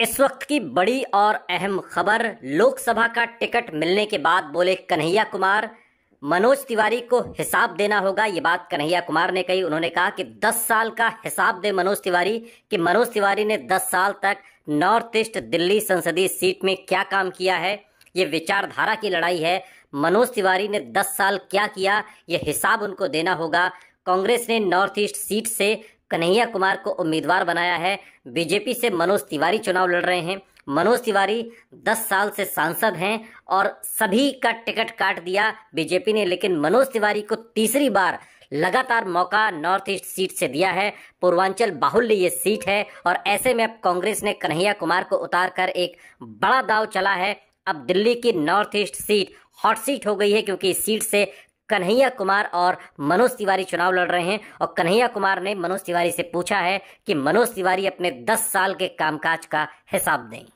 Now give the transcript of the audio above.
इस वक्त की बड़ी और अहम खबर लोकसभा का टिकट मिलने के बाद बोले कन्हैया कुमार मनोज तिवारी को हिसाब देना होगा ये बात कन्हैया कुमार ने कही उन्होंने कहा कि 10 साल का हिसाब दे मनोज तिवारी कि मनोज तिवारी ने 10 साल तक नॉर्थ ईस्ट दिल्ली संसदीय सीट में क्या काम किया है ये विचारधारा की लड़ाई है मनोज तिवारी ने 10 साल क्या किया ये हिसाब उनको देना होगा कांग्रेस ने नॉर्थ ईस्ट सीट से कन्हैया कुमार को उम्मीदवार बनाया है बीजेपी से मनोज तिवारी चुनाव लड़ रहे हैं मनोज तिवारी 10 साल से सांसद हैं और सभी का टिकट काट दिया बीजेपी ने लेकिन मनोज तिवारी को तीसरी बार लगातार मौका नॉर्थ ईस्ट सीट से दिया है पूर्वांचल बाहुल्य ये सीट है और ऐसे में अब कांग्रेस ने कन्हैया कुमार को उतार कर एक बड़ा दाव चला है अब दिल्ली की north east seat hot seat हो गई है क्योंकि इस सीट से कन्हैया कुमार और मनोज तिवारी चुनाव लड़ रहे हैं और कन्हैया कुमार ने मनोज तिवारी से पूछा है कि मनोज तिवारी अपने 10 साल के कामकाज का हिसाब दें